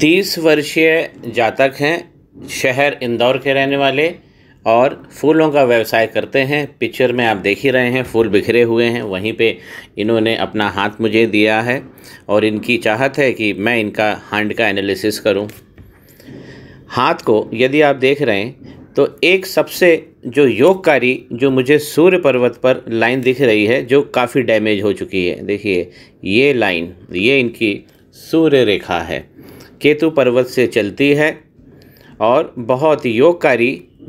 तीस वर्षीय जातक हैं शहर इंदौर के रहने वाले और फूलों का व्यवसाय करते हैं पिक्चर में आप देख ही रहे हैं फूल बिखरे हुए हैं वहीं पे इन्होंने अपना हाथ मुझे दिया है और इनकी चाहत है कि मैं इनका हैंड का एनालिसिस करूं हाथ को यदि आप देख रहे हैं तो एक सबसे जो योगकारी जो मुझे सूर्य पर्वत पर लाइन दिख रही है जो काफ़ी डैमेज हो चुकी है देखिए ये लाइन ये इनकी सूर्य रेखा है केतु पर्वत से चलती है और बहुत योगकारी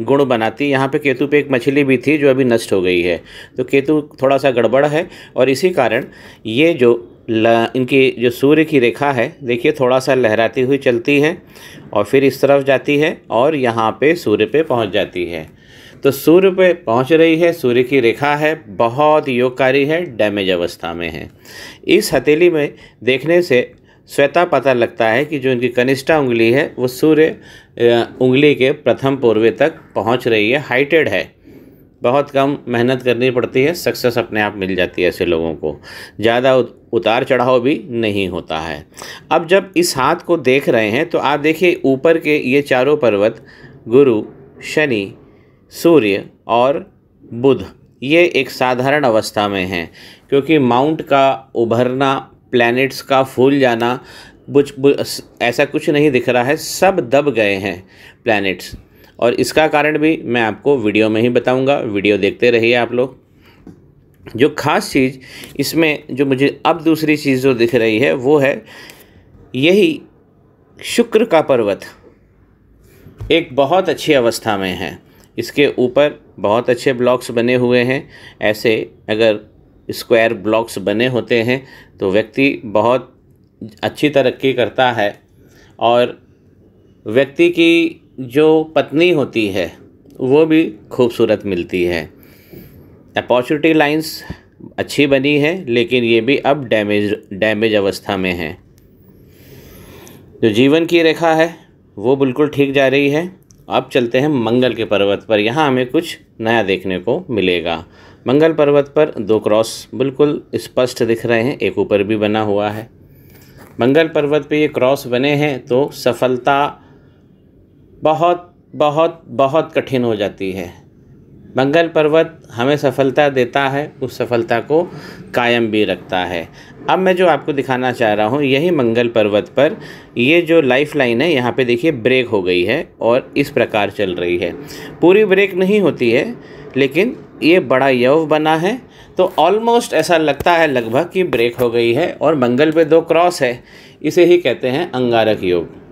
गुण बनाती यहाँ पे केतु पे एक मछली भी थी जो अभी नष्ट हो गई है तो केतु थोड़ा सा गड़बड़ है और इसी कारण ये जो इनकी जो सूर्य की रेखा है देखिए थोड़ा सा लहराती हुई चलती है और फिर इस तरफ जाती है और यहाँ पे सूर्य पे पहुँच जाती है तो सूर्य पे पहुँच रही है सूर्य की रेखा है बहुत योगकारी है डैमेज अवस्था में है इस हथेली में देखने से स्वेता पता लगता है कि जो इनकी कनिष्ठा उंगली है वो सूर्य उंगली के प्रथम पूर्वे तक पहुंच रही है हाइटेड है बहुत कम मेहनत करनी पड़ती है सक्सेस अपने आप मिल जाती है ऐसे लोगों को ज़्यादा उतार चढ़ाव भी नहीं होता है अब जब इस हाथ को देख रहे हैं तो आप देखिए ऊपर के ये चारों पर्वत गुरु शनि सूर्य और बुध ये एक साधारण अवस्था में हैं क्योंकि माउंट का उभरना प्लैनेट्स का फूल जाना बुझ, ऐसा कुछ नहीं दिख रहा है सब दब गए हैं प्लैनेट्स और इसका कारण भी मैं आपको वीडियो में ही बताऊंगा वीडियो देखते रहिए आप लोग जो ख़ास चीज़ इसमें जो मुझे अब दूसरी चीज़ जो दिख रही है वो है यही शुक्र का पर्वत एक बहुत अच्छी अवस्था में है इसके ऊपर बहुत अच्छे ब्लॉक्स बने हुए हैं ऐसे अगर स्क्वायर ब्लॉक्स बने होते हैं तो व्यक्ति बहुत अच्छी तरक्की करता है और व्यक्ति की जो पत्नी होती है वो भी खूबसूरत मिलती है अपॉर्चुनिटी लाइंस अच्छी बनी है लेकिन ये भी अब डैमेज डैमेज अवस्था में है जो जीवन की रेखा है वो बिल्कुल ठीक जा रही है अब चलते हैं मंगल के पर्वत पर यहाँ हमें कुछ नया देखने को मिलेगा मंगल पर्वत पर दो क्रॉस बिल्कुल स्पष्ट दिख रहे हैं एक ऊपर भी बना हुआ है मंगल पर्वत पे ये क्रॉस बने हैं तो सफलता बहुत बहुत बहुत कठिन हो जाती है मंगल पर्वत हमें सफलता देता है उस सफलता को कायम भी रखता है अब मैं जो आपको दिखाना चाह रहा हूँ यही मंगल पर्वत पर ये जो लाइफ लाइन है यहाँ पे देखिए ब्रेक हो गई है और इस प्रकार चल रही है पूरी ब्रेक नहीं होती है लेकिन ये बड़ा यव बना है तो ऑलमोस्ट ऐसा लगता है लगभग कि ब्रेक हो गई है और मंगल पे दो क्रॉस है इसे ही कहते हैं अंगारक योग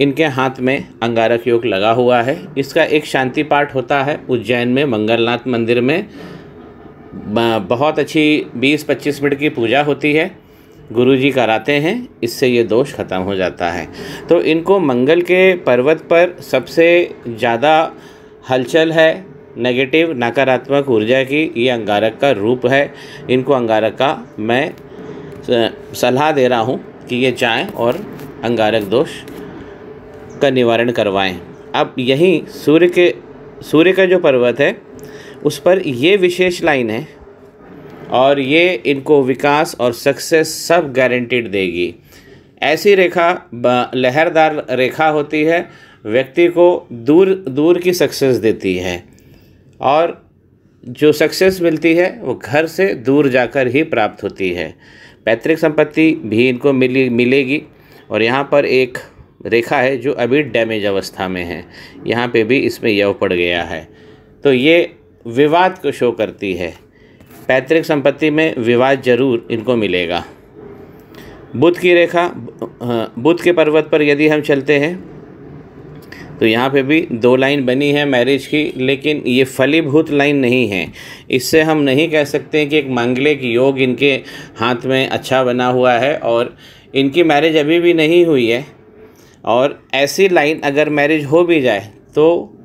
इनके हाथ में अंगारक योग लगा हुआ है इसका एक शांति पाठ होता है उज्जैन में मंगलनाथ मंदिर में बहुत अच्छी 20-25 मिनट की पूजा होती है गुरु जी कराते हैं इससे ये दोष ख़त्म हो जाता है तो इनको मंगल के पर्वत पर सबसे ज़्यादा हलचल है नेगेटिव नकारात्मक ऊर्जा की ये अंगारक का रूप है इनको अंगारक का मैं सलाह दे रहा हूँ कि ये जाएं और अंगारक दोष का निवारण करवाएं अब यहीं सूर्य के सूर्य का जो पर्वत है उस पर ये विशेष लाइन है और ये इनको विकास और सक्सेस सब गारंटीड देगी ऐसी रेखा लहरदार रेखा होती है व्यक्ति को दूर दूर की सक्सेस देती है और जो सक्सेस मिलती है वो घर से दूर जाकर ही प्राप्त होती है पैतृक संपत्ति भी इनको मिली मिलेगी और यहाँ पर एक रेखा है जो अभी डैमेज अवस्था में है यहाँ पे भी इसमें यव पड़ गया है तो ये विवाद को शो करती है पैतृक संपत्ति में विवाद जरूर इनको मिलेगा बुध की रेखा बुध के पर्वत पर यदि हम चलते हैं तो यहाँ पे भी दो लाइन बनी है मैरिज की लेकिन ये फलीभूत लाइन नहीं है इससे हम नहीं कह सकते कि एक मांगलिक योग इनके हाथ में अच्छा बना हुआ है और इनकी मैरिज अभी भी नहीं हुई है और ऐसी लाइन अगर मैरिज हो भी जाए तो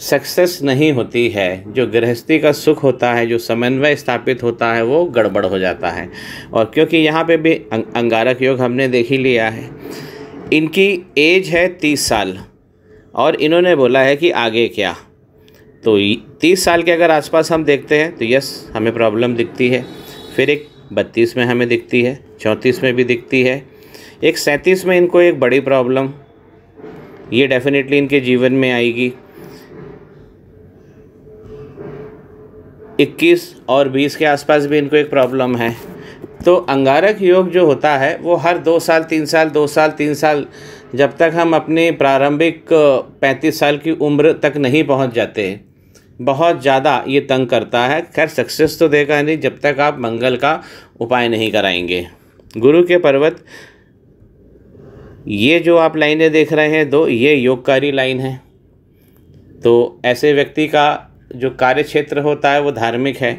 सक्सेस नहीं होती है जो गृहस्थी का सुख होता है जो समन्वय स्थापित होता है वो गड़बड़ हो जाता है और क्योंकि यहाँ पे भी अं-, अंगारक योग हमने देख ही लिया है इनकी एज है तीस साल और इन्होंने बोला है कि आगे क्या तो तीस साल के अगर आसपास हम देखते हैं तो यस हमें प्रॉब्लम दिखती है फिर एक बत्तीस में हमें दिखती है चौंतीस में भी दिखती है एक सैंतीस में इनको एक बड़ी प्रॉब्लम ये डेफिनेटली इनके जीवन में आएगी इक्कीस और बीस के आसपास भी इनको एक प्रॉब्लम है तो अंगारक योग जो होता है वो हर दो साल तीन साल दो साल तीन साल जब तक हम अपने प्रारंभिक पैंतीस साल की उम्र तक नहीं पहुंच जाते बहुत ज़्यादा ये तंग करता है खैर सक्सेस तो देगा नहीं जब तक आप मंगल का उपाय नहीं कराएंगे गुरु के पर्वत ये जो आप लाइनें देख रहे हैं दो ये योगकारी लाइन है तो ऐसे व्यक्ति का जो कार्य क्षेत्र होता है वो धार्मिक है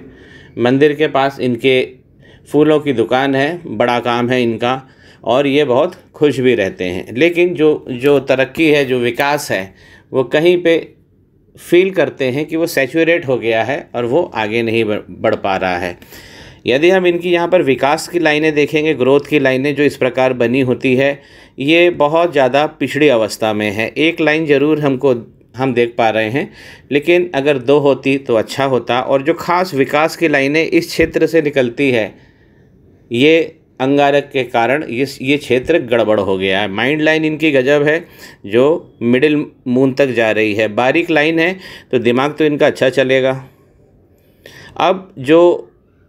मंदिर के पास इनके फूलों की दुकान है बड़ा काम है इनका और ये बहुत खुश भी रहते हैं लेकिन जो जो तरक्की है जो विकास है वो कहीं पे फील करते हैं कि वो सेचूरेट हो गया है और वो आगे नहीं बढ़ पा रहा है यदि हम इनकी यहाँ पर विकास की लाइनें देखेंगे ग्रोथ की लाइनें जो इस प्रकार बनी होती है ये बहुत ज़्यादा पिछड़ी अवस्था में है एक लाइन ज़रूर हमको हम देख पा रहे हैं लेकिन अगर दो होती तो अच्छा होता और जो खास विकास की लाइनें इस क्षेत्र से निकलती है ये अंगारक के कारण ये ये क्षेत्र गड़बड़ हो गया है माइंड लाइन इनकी गजब है जो मिडिल मून तक जा रही है बारीक लाइन है तो दिमाग तो इनका अच्छा चलेगा अब जो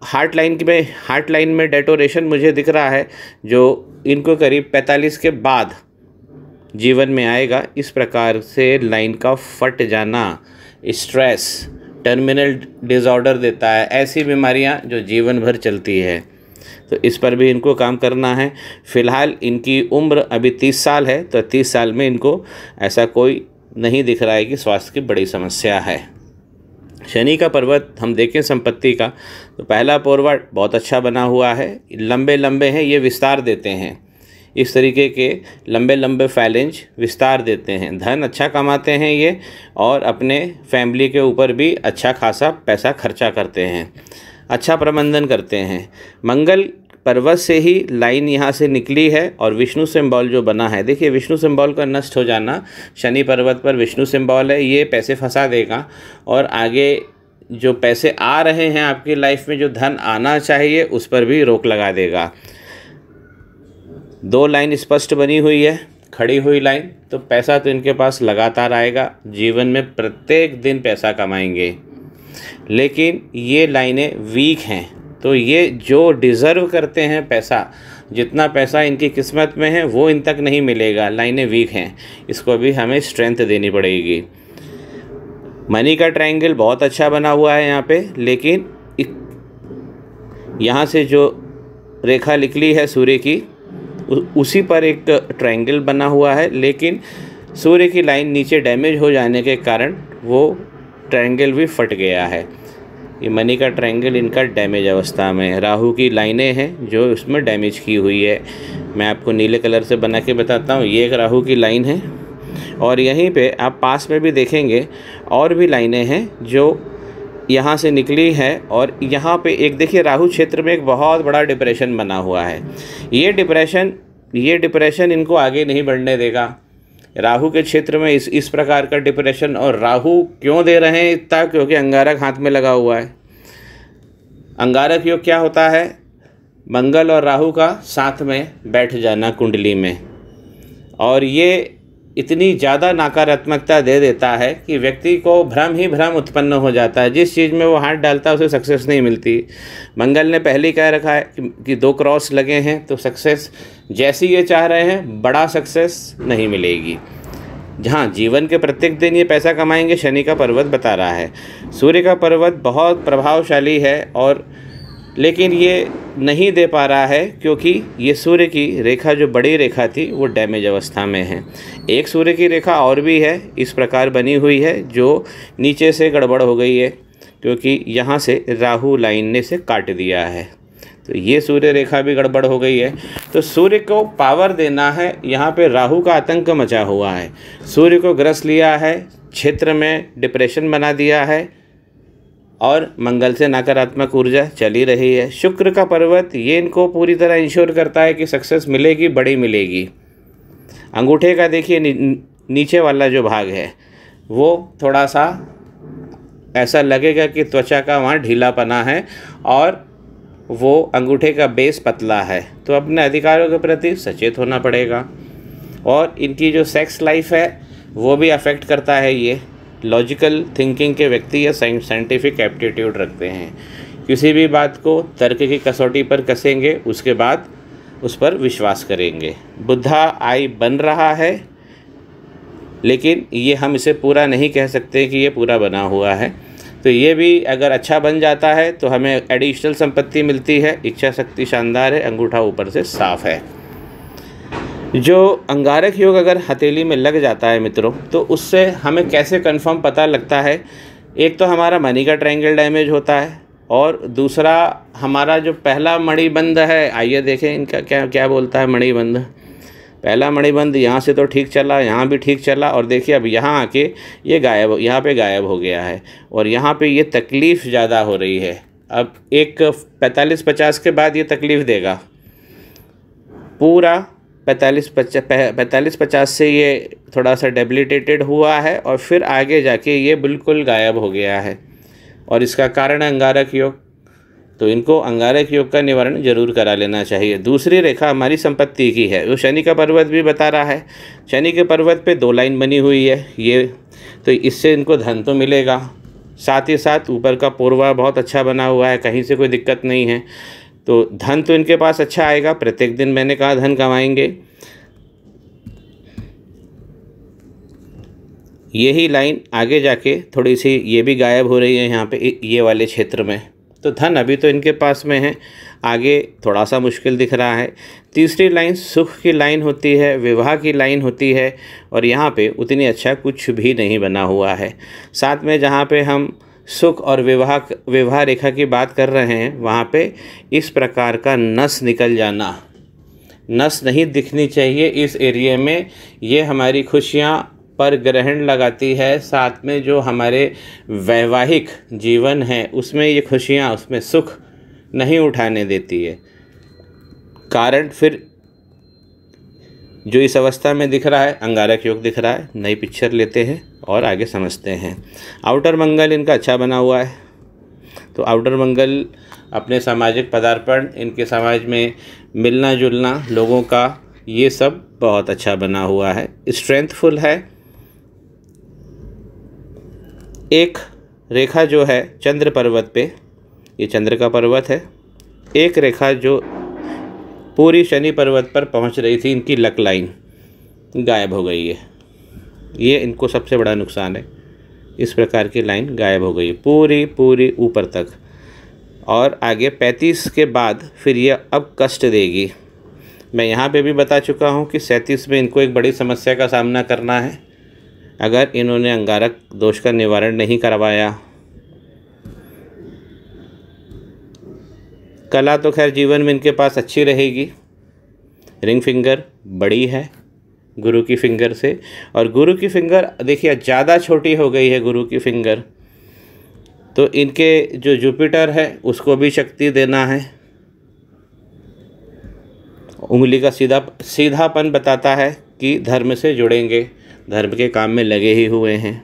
हार्ट लाइन के में हार्ट लाइन में डेटोरेशन मुझे दिख रहा है जो इनको करीब 45 के बाद जीवन में आएगा इस प्रकार से लाइन का फट जाना स्ट्रेस टर्मिनल डिज़ॉर्डर देता है ऐसी बीमारियां जो जीवन भर चलती है तो इस पर भी इनको काम करना है फ़िलहाल इनकी उम्र अभी तीस साल है तो तीस साल में इनको ऐसा कोई नहीं दिख रहा है कि स्वास्थ्य की बड़ी समस्या है शनि का पर्वत हम देखें संपत्ति का तो पहला पर्वत बहुत अच्छा बना हुआ है लंबे लंबे हैं ये विस्तार देते हैं इस तरीके के लंबे लंबे फैलेंज विस्तार देते हैं धन अच्छा कमाते हैं ये और अपने फैमिली के ऊपर भी अच्छा खासा पैसा खर्चा करते हैं अच्छा प्रबंधन करते हैं मंगल पर्वत से ही लाइन यहाँ से निकली है और विष्णु सिम्बॉल जो बना है देखिए विष्णु सिम्बॉल का नष्ट हो जाना शनि पर्वत पर विष्णु सिम्बॉल है ये पैसे फंसा देगा और आगे जो पैसे आ रहे हैं आपकी लाइफ में जो धन आना चाहिए उस पर भी रोक लगा देगा दो लाइन स्पष्ट बनी हुई है खड़ी हुई लाइन तो पैसा तो इनके पास लगातार आएगा जीवन में प्रत्येक दिन पैसा कमाएंगे लेकिन ये लाइनें वीक हैं तो ये जो डिज़र्व करते हैं पैसा जितना पैसा इनकी किस्मत में है वो इन तक नहीं मिलेगा लाइनें वीक हैं इसको भी हमें स्ट्रेंथ देनी पड़ेगी मनी का ट्रायंगल बहुत अच्छा बना हुआ है यहाँ पे लेकिन यहाँ से जो रेखा निकली है सूर्य की उसी पर एक ट्रायंगल बना हुआ है लेकिन सूर्य की लाइन नीचे डैमेज हो जाने के कारण वो ट्रायंगल भी फट गया है ये मनी का ट्रायंगल इनका डैमेज अवस्था में राहु की लाइनें हैं जो उसमें डैमेज की हुई है मैं आपको नीले कलर से बना के बताता हूँ ये एक राहू की लाइन है और यहीं पर आप पास में भी देखेंगे और भी लाइनें हैं जो यहाँ से निकली है और यहाँ पे एक देखिए राहु क्षेत्र में एक बहुत बड़ा डिप्रेशन बना हुआ है ये डिप्रेशन ये डिप्रेशन इनको आगे नहीं बढ़ने देगा राहु के क्षेत्र में इस इस प्रकार का डिप्रेशन और राहु क्यों दे रहे हैं इतना क्योंकि अंगारक हाथ में लगा हुआ है अंगारक योग क्या होता है मंगल और राहु का साथ में बैठ जाना कुंडली में और ये इतनी ज़्यादा नकारात्मकता दे देता है कि व्यक्ति को भ्रम ही भ्रम उत्पन्न हो जाता है जिस चीज़ में वो हाथ डालता है उसे सक्सेस नहीं मिलती मंगल ने पहले कह रखा है कि दो क्रॉस लगे हैं तो सक्सेस जैसी ये चाह रहे हैं बड़ा सक्सेस नहीं मिलेगी जहाँ जीवन के प्रत्येक दिन ये पैसा कमाएंगे शनि का पर्वत बता रहा है सूर्य का पर्वत बहुत प्रभावशाली है और लेकिन ये नहीं दे पा रहा है क्योंकि ये सूर्य की रेखा जो बड़ी रेखा थी वो डैमेज अवस्था में है एक सूर्य की रेखा और भी है इस प्रकार बनी हुई है जो नीचे से गड़बड़ हो गई है क्योंकि यहाँ से राहु लाइन ने से काट दिया है तो ये सूर्य रेखा भी गड़बड़ हो गई है तो सूर्य को पावर देना है यहाँ पर राहू का आतंक मचा हुआ है सूर्य को ग्रस लिया है क्षेत्र में डिप्रेशन बना दिया है और मंगल से नकारात्मक ऊर्जा चली रही है शुक्र का पर्वत ये इनको पूरी तरह इंश्योर करता है कि सक्सेस मिलेगी बड़ी मिलेगी अंगूठे का देखिए नी, नीचे वाला जो भाग है वो थोड़ा सा ऐसा लगेगा कि त्वचा का वहाँ ढीलापना है और वो अंगूठे का बेस पतला है तो अपने अधिकारों के प्रति सचेत होना पड़ेगा और इनकी जो सेक्स लाइफ है वो भी अफेक्ट करता है ये लॉजिकल थिंकिंग के व्यक्ति या साइंटिफिक एप्टीट्यूड रखते हैं किसी भी बात को तर्क की कसौटी पर कसेंगे उसके बाद उस पर विश्वास करेंगे बुद्धा आई बन रहा है लेकिन ये हम इसे पूरा नहीं कह सकते कि ये पूरा बना हुआ है तो ये भी अगर अच्छा बन जाता है तो हमें एडिशनल संपत्ति मिलती है इच्छा शक्ति शानदार है अंगूठा ऊपर से साफ़ है जो अंगारक योग अगर हथेली में लग जाता है मित्रों तो उससे हमें कैसे कंफर्म पता लगता है एक तो हमारा मनी का ट्रायंगल डैमेज होता है और दूसरा हमारा जो पहला मणिबंध है आइए देखें इनका क्या क्या बोलता है मणिबंध पहला मणिबंध यहाँ से तो ठीक चला यहाँ भी ठीक चला और देखिए अब यहाँ आके ये गायब यहाँ पे गायब हो गया है और यहाँ पे ये तकलीफ़ ज़्यादा हो रही है अब एक पैंतालीस पचास के बाद ये तकलीफ़ देगा पूरा पैंतालीस पचास पैंतालीस पचास से ये थोड़ा सा डेबिलिटेटेड हुआ है और फिर आगे जाके ये बिल्कुल गायब हो गया है और इसका कारण अंगारक योग तो इनको अंगारक योग का निवारण जरूर करा लेना चाहिए दूसरी रेखा हमारी संपत्ति की है वो शनि का पर्वत भी बता रहा है शनि के पर्वत पे दो लाइन बनी हुई है ये तो इससे इनको धन तो मिलेगा साथ ही साथ ऊपर का पूर्वा बहुत अच्छा बना हुआ है कहीं से कोई दिक्कत नहीं है तो धन तो इनके पास अच्छा आएगा प्रत्येक दिन मैंने कहा धन कमाएंगे यही लाइन आगे जाके थोड़ी सी ये भी गायब हो रही है यहाँ पे ये वाले क्षेत्र में तो धन अभी तो इनके पास में है आगे थोड़ा सा मुश्किल दिख रहा है तीसरी लाइन सुख की लाइन होती है विवाह की लाइन होती है और यहाँ पे उतनी अच्छा कुछ भी नहीं बना हुआ है साथ में जहाँ पे हम सुख और विवाह विवाह रेखा की बात कर रहे हैं वहाँ पे इस प्रकार का नस निकल जाना नस नहीं दिखनी चाहिए इस एरिए में ये हमारी खुशियाँ पर ग्रहण लगाती है साथ में जो हमारे वैवाहिक जीवन है उसमें ये खुशियाँ उसमें सुख नहीं उठाने देती है कारण फिर जो इस अवस्था में दिख रहा है अंगारक योग दिख रहा है नई पिक्चर लेते हैं और आगे समझते हैं आउटर मंगल इनका अच्छा बना हुआ है तो आउटर मंगल अपने सामाजिक पदार्पण इनके समाज में मिलना जुलना लोगों का ये सब बहुत अच्छा बना हुआ है स्ट्रेंथफुल है एक रेखा जो है चंद्र पर्वत पे ये चंद्र का पर्वत है एक रेखा जो पूरी शनि पर्वत पर पहुंच रही थी इनकी लक लाइन गायब हो गई है ये इनको सबसे बड़ा नुकसान है इस प्रकार की लाइन गायब हो गई पूरी पूरी ऊपर तक और आगे पैंतीस के बाद फिर ये अब कष्ट देगी मैं यहाँ पे भी बता चुका हूँ कि सैंतीस में इनको एक बड़ी समस्या का सामना करना है अगर इन्होंने अंगारक दोष का निवारण नहीं करवाया कला तो खैर जीवन में इनके पास अच्छी रहेगी रिंग फिंगर बड़ी है गुरु की फिंगर से और गुरु की फिंगर देखिए ज़्यादा छोटी हो गई है गुरु की फिंगर तो इनके जो जुपिटर है उसको भी शक्ति देना है उंगली का सीधा सीधापन बताता है कि धर्म से जुड़ेंगे धर्म के काम में लगे ही हुए हैं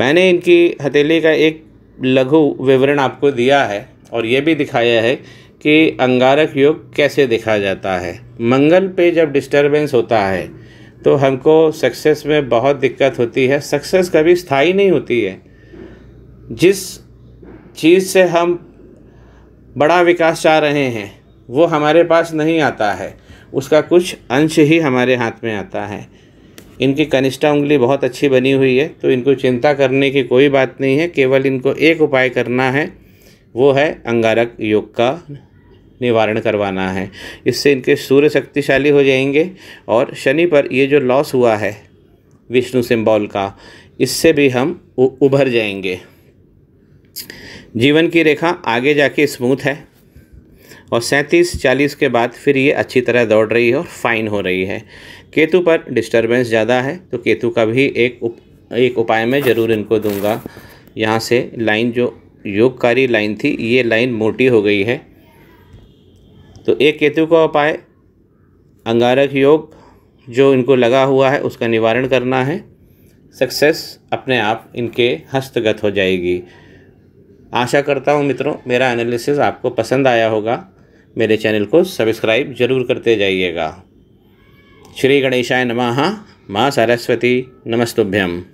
मैंने इनकी हथेली का एक लघु विवरण आपको दिया है और ये भी दिखाया है कि अंगारक योग कैसे देखा जाता है मंगल पे जब डिस्टरबेंस होता है तो हमको सक्सेस में बहुत दिक्कत होती है सक्सेस कभी स्थायी नहीं होती है जिस चीज़ से हम बड़ा विकास चाह रहे हैं वो हमारे पास नहीं आता है उसका कुछ अंश ही हमारे हाथ में आता है इनकी कनिष्ठा उंगली बहुत अच्छी बनी हुई है तो इनको चिंता करने की कोई बात नहीं है केवल इनको एक उपाय करना है वो है अंगारक योग का निवारण करवाना है इससे इनके सूर्य शक्तिशाली हो जाएंगे और शनि पर ये जो लॉस हुआ है विष्णु सिंबॉल का इससे भी हम उभर जाएंगे जीवन की रेखा आगे जाके स्मूथ है और सैंतीस चालीस के बाद फिर ये अच्छी तरह दौड़ रही है और फाइन हो रही है केतु पर डिस्टरबेंस ज़्यादा है तो केतु का भी एक उप, एक उपाय मैं ज़रूर इनको दूंगा यहाँ से लाइन जो योगकारी लाइन थी ये लाइन मोटी हो गई है तो एक केतु का उपाय अंगारक योग जो इनको लगा हुआ है उसका निवारण करना है सक्सेस अपने आप इनके हस्तगत हो जाएगी आशा करता हूँ मित्रों मेरा एनालिसिस आपको पसंद आया होगा मेरे चैनल को सब्सक्राइब जरूर करते जाइएगा श्री गणेशाय नमः माँ सरस्वती नमस्तुभ्यम